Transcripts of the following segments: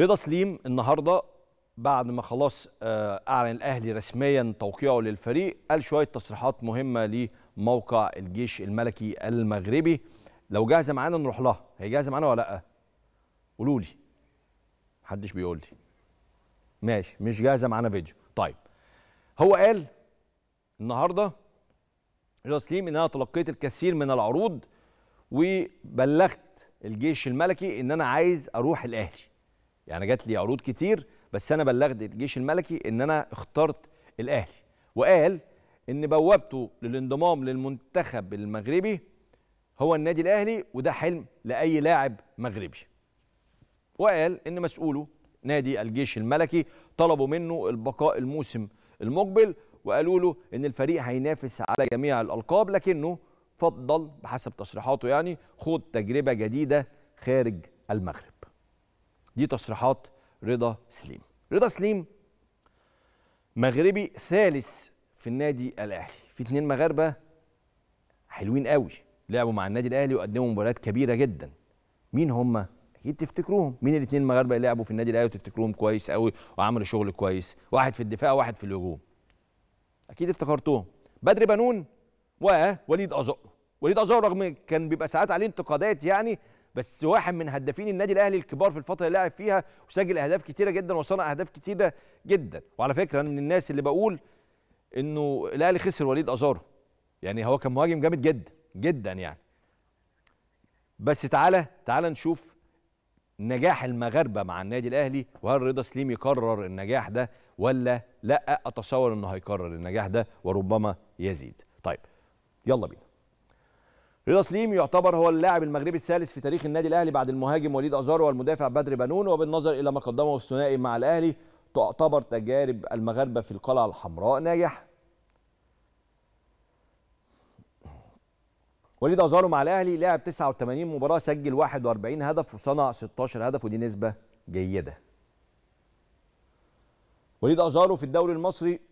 رضا سليم النهارده بعد ما خلاص آه، اعلن الاهلي رسميا توقيعه للفريق قال شويه تصريحات مهمه لموقع الجيش الملكي المغربي لو جاهزه معانا نروح لها هي جاهزه معانا ولا لا قولوا لي محدش بيقول لي ماشي مش جاهزه معانا فيديو طيب هو قال النهارده رضا سليم ان انا تلقيت الكثير من العروض وبلغت الجيش الملكي ان انا عايز اروح الاهلي يعني جات لي عروض كتير بس انا بلغت الجيش الملكي ان انا اخترت الاهلي وقال ان بوابته للانضمام للمنتخب المغربي هو النادي الاهلي وده حلم لاي لاعب مغربي وقال ان مسؤوله نادي الجيش الملكي طلبوا منه البقاء الموسم المقبل وقالوا له ان الفريق هينافس على جميع الالقاب لكنه فضل بحسب تصريحاته يعني خوض تجربه جديده خارج المغرب دي تصريحات رضا سليم رضا سليم مغربي ثالث في النادي الاهلي في اتنين مغاربه حلوين قوي لعبوا مع النادي الاهلي وقدموا مباريات كبيره جدا مين هم اكيد تفتكروهم مين الاثنين المغاربه اللي لعبوا في النادي الاهلي وتفتكروهم كويس قوي وعملوا شغل كويس واحد في الدفاع وواحد في الهجوم اكيد افتكرتوهم بدر بنون ووليد ازار وليد ازار رغم كان بيبقى ساعات عليه انتقادات يعني بس واحد من هدافين النادي الاهلي الكبار في الفتره اللي لعب فيها وسجل اهداف كتيره جدا وصنع اهداف كتيره جدا وعلى فكره من الناس اللي بقول انه الاهلي خسر وليد ازارو يعني هو كان مهاجم جامد جدا جدا يعني بس تعالى تعالى نشوف نجاح المغاربه مع النادي الاهلي وهل رضا سليم يكرر النجاح ده ولا لا اتصور انه هيكرر النجاح ده وربما يزيد طيب يلا بينا رضا سليم يعتبر هو اللاعب المغربي الثالث في تاريخ النادي الاهلي بعد المهاجم وليد ازارو والمدافع بدر بنون وبالنظر الى ما قدمه الثنائي مع الاهلي تعتبر تجارب المغاربه في القلعه الحمراء ناجحه وليد ازارو مع الاهلي لعب 89 مباراه سجل 41 هدف وصنع 16 هدف ودي نسبه جيده وليد ازارو في الدوري المصري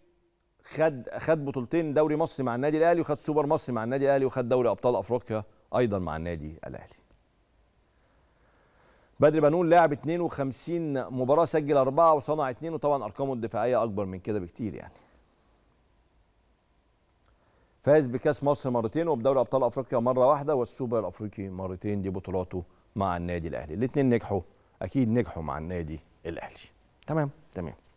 خد خد بطولتين دوري مصري مع النادي الاهلي وخد سوبر مصري مع النادي الاهلي وخد دوري ابطال افريقيا ايضا مع النادي الاهلي بدر بنون لعب 52 مباراه سجل اربعه وصنع اثنين وطبعا ارقامه الدفاعيه اكبر من كده بكتير يعني فاز بكاس مصر مرتين وبدوري ابطال افريقيا مره واحده والسوبر الافريقي مرتين دي بطولاته مع النادي الاهلي الاثنين نجحوا اكيد نجحوا مع النادي الاهلي تمام تمام